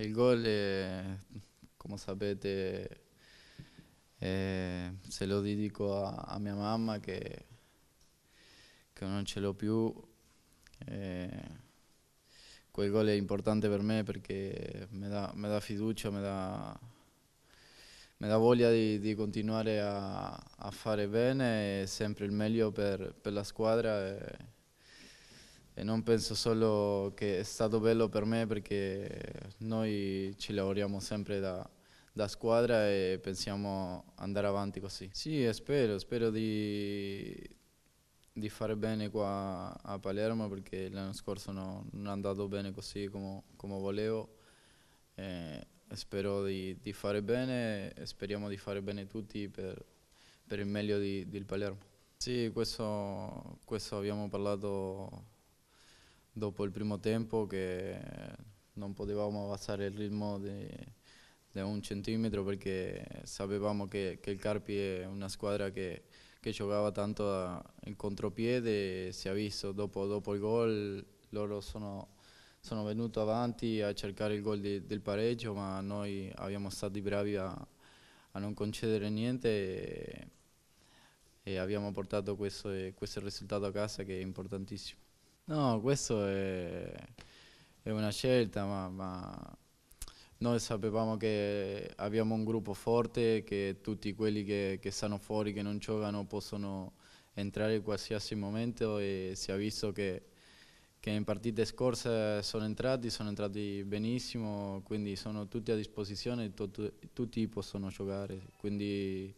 il gol, eh, como sapete, eh, se lo dedico a, a mia mamma che, che, non ce l'ho più. Eh, quel gol è importante per me perché mi dà, fiducia, mi dà, mi dà voglia di, di continuare a, a, fare bene e sempre il meglio per, per la squadra. E, e non penso solo che è stato bello per me perché noi ci lavoriamo sempre da, da squadra e pensiamo andare avanti così. Sì, spero, spero di, di fare bene qua a Palermo perché l'anno scorso no, non è andato bene così come, come volevo. Eh, spero di, di, fare bene e speriamo di fare bene tutti per, per il meglio di, del Palermo. Sì, questo, questo abbiamo parlato dopo il primo tempo che non potevamo abbassare il ritmo di, di un centimetro perché sapevamo che, che, il Carpi è una squadra che, che giocava tanto in contropiede e si è visto dopo, dopo il gol loro sono, sono venuti avanti a cercare il gol di, del pareggio ma noi abbiamo stati bravi a, a non concedere niente e, e abbiamo portato questo, questo risultato a casa che è importantissimo. No, questo è, è una scelta, ma, ma, noi sapevamo che abbiamo un gruppo forte, che tutti quelli che, che stanno fuori, che non giocano, possono entrare in qualsiasi momento e si è visto che, che in partite scorse sono entrati, sono entrati benissimo, quindi sono tutti a disposizione, tutti possono giocare. Quindi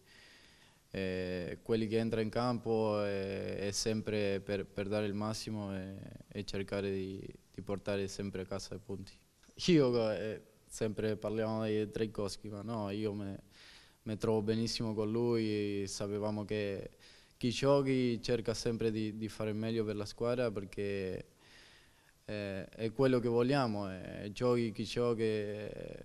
eh, quelli che entrano in campo eh, è sempre per, per, dare il massimo e, e cercare di, di, portare sempre a casa i punti. Io eh, sempre parliamo di Trajkowski, ma no, io mi trovo benissimo con lui, sapevamo che chi giochi cerca sempre di, di fare meglio per la squadra perché eh, è quello che vogliamo, eh, giochi chi giochi. Eh,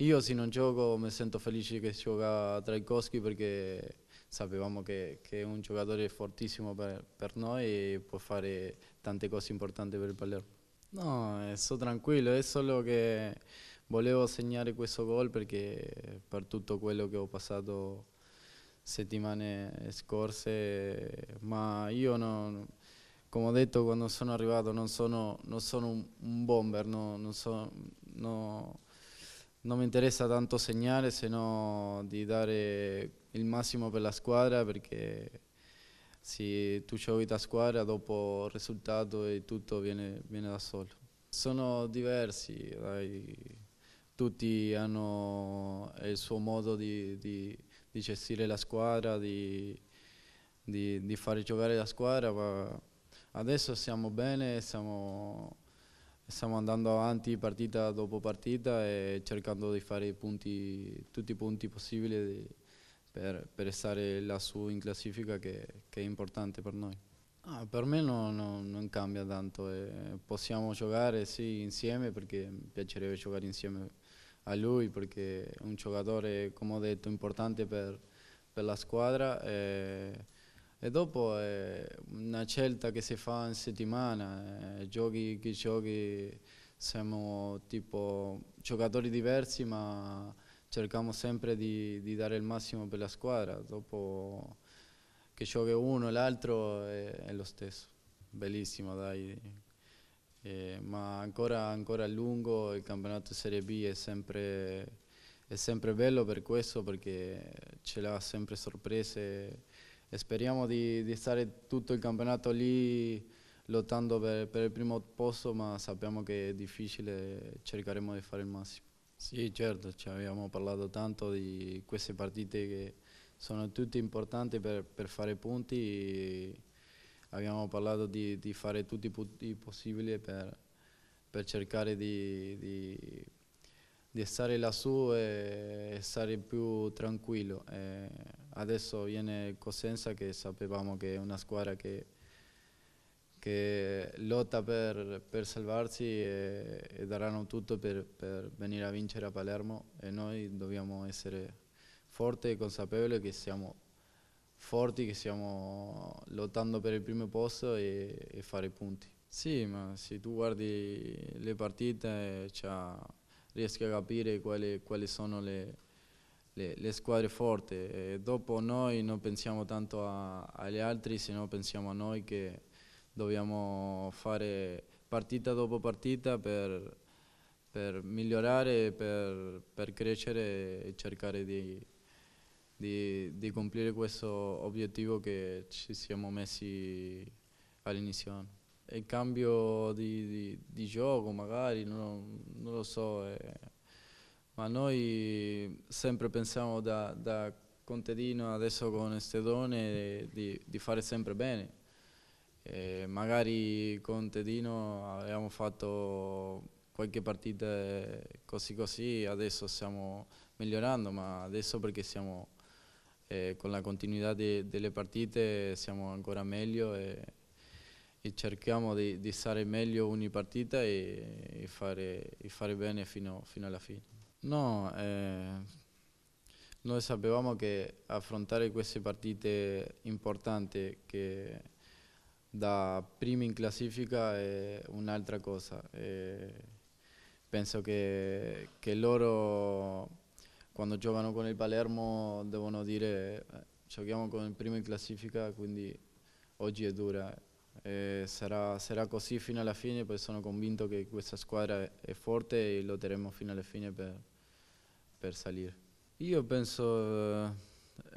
io se non gioco mi sento felice che gioca Trajkowski perché sapevamo che, che è un giocatore fortissimo per, per, noi e può fare tante cose importanti per il Palermo. No, sono tranquillo, è solo che volevo segnare questo gol perché per tutto quello che ho passato settimane scorse, ma io non, come ho detto quando sono arrivato non sono, non sono un, un, bomber, no, non, so, no, non mi interessa tanto segnare se no di dare il massimo per la squadra perché se tu giochi da squadra dopo il risultato e tutto viene, viene da solo. Sono diversi, dai. tutti hanno il suo modo di, di, di gestire la squadra, di, di, fare giocare la squadra, ma adesso siamo bene, siamo, stiamo andando avanti partita dopo partita e cercando di fare punti, tutti i punti possibili per, per stare lassù in classifica che, che, è importante per noi. Ah, per me no, no, non cambia tanto, eh, possiamo giocare sì, insieme perché mi piacerebbe giocare insieme a lui perché è un giocatore, come ho detto, importante per, per la squadra. Eh, e dopo è eh, una scelta che si fa in settimana, eh, giochi chi giochi, siamo tipo giocatori diversi ma cerchiamo sempre di, di, dare il massimo per la squadra, dopo che giochi uno e l'altro è, è, lo stesso, bellissimo dai. Eh, ma ancora, ancora, a lungo il campionato Serie B è sempre, è sempre bello per questo perché ce l'ha sempre sorprese e speriamo di, di, stare tutto il campionato lì lottando per, per il primo posto ma sappiamo che è difficile e cercheremo di fare il massimo. Sì, certo, ci abbiamo parlato tanto di queste partite che sono tutte importanti per, per fare punti. abbiamo parlato di, di, fare tutti i punti possibili per, per cercare di, di, di, stare lassù e stare più tranquillo. E adesso viene Cosenza che sapevamo che è una squadra che che lotta per, per salvarsi e, e, daranno tutto per, per, venire a vincere a Palermo e noi dobbiamo essere forti e consapevoli che siamo forti, che stiamo lottando per il primo posto e, e fare i punti. Sì, ma se tu guardi le partite cioè, riesci a capire quali, quali sono le, le, le, squadre forti e dopo noi non pensiamo tanto a, agli altri, se no pensiamo a noi che dobbiamo fare partita dopo partita per, per migliorare, per, per, crescere e cercare di, di, di compiere questo obiettivo che ci siamo messi all'inizio il cambio di, di, di gioco magari, non, non lo so, eh. ma noi sempre pensiamo da, da Contedino adesso con Estedone di, di fare sempre bene, e magari con Tedino avevamo fatto qualche partita così così, adesso stiamo migliorando, ma adesso perché siamo eh, con la continuità de, delle partite siamo ancora meglio e, e cerchiamo di, di, stare meglio ogni partita e, e, fare, e fare, bene fino, fino, alla fine. No, eh, noi sapevamo che affrontare queste partite importanti che da primi in classifica è un'altra cosa. E penso che, che, loro quando giocano con il Palermo devono dire eh, giochiamo con il primo in classifica, quindi oggi è dura. Sarà, sarà, così fino alla fine, poi sono convinto che questa squadra è forte e lotteremo fino alla fine per, per salire. Io penso, eh,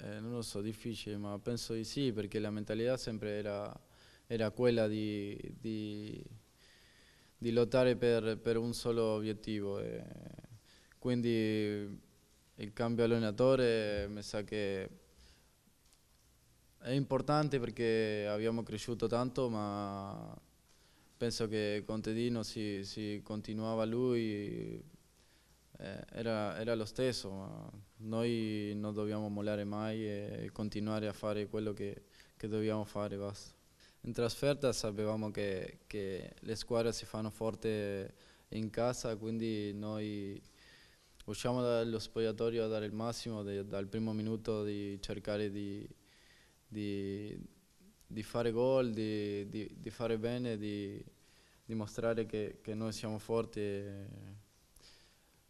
eh, non lo so, difficile, ma penso di sì, perché la mentalità sempre era era quella di, di, di lottare per, per, un solo obiettivo. E quindi il cambio allenatore mi sa che è importante perché abbiamo cresciuto tanto, ma penso che con Tedino si, si continuava lui, eh, era, era, lo stesso, ma noi non dobbiamo mollare mai e continuare a fare quello che, che dobbiamo fare, basta in trasferta sapevamo che, che, le squadre si fanno forte in casa, quindi noi usciamo dallo spogliatorio a dare il massimo de, dal primo minuto di cercare di, di, di fare gol, di, di, fare bene, di dimostrare che, che, noi siamo forti.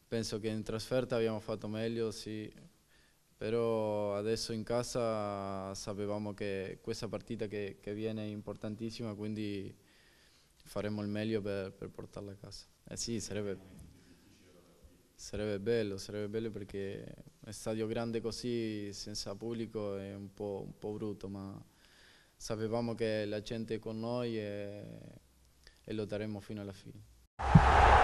Penso che in trasferta abbiamo fatto meglio, sì però adesso in casa sapevamo che questa partita che, che viene è importantissima, quindi faremo il meglio per, per portarla a casa. Eh sì, sarebbe, sarebbe, bello, sarebbe bello perché un stadio grande così, senza pubblico, è un po', un po', brutto, ma sapevamo che la gente è con noi e, e lotteremo fino alla fine.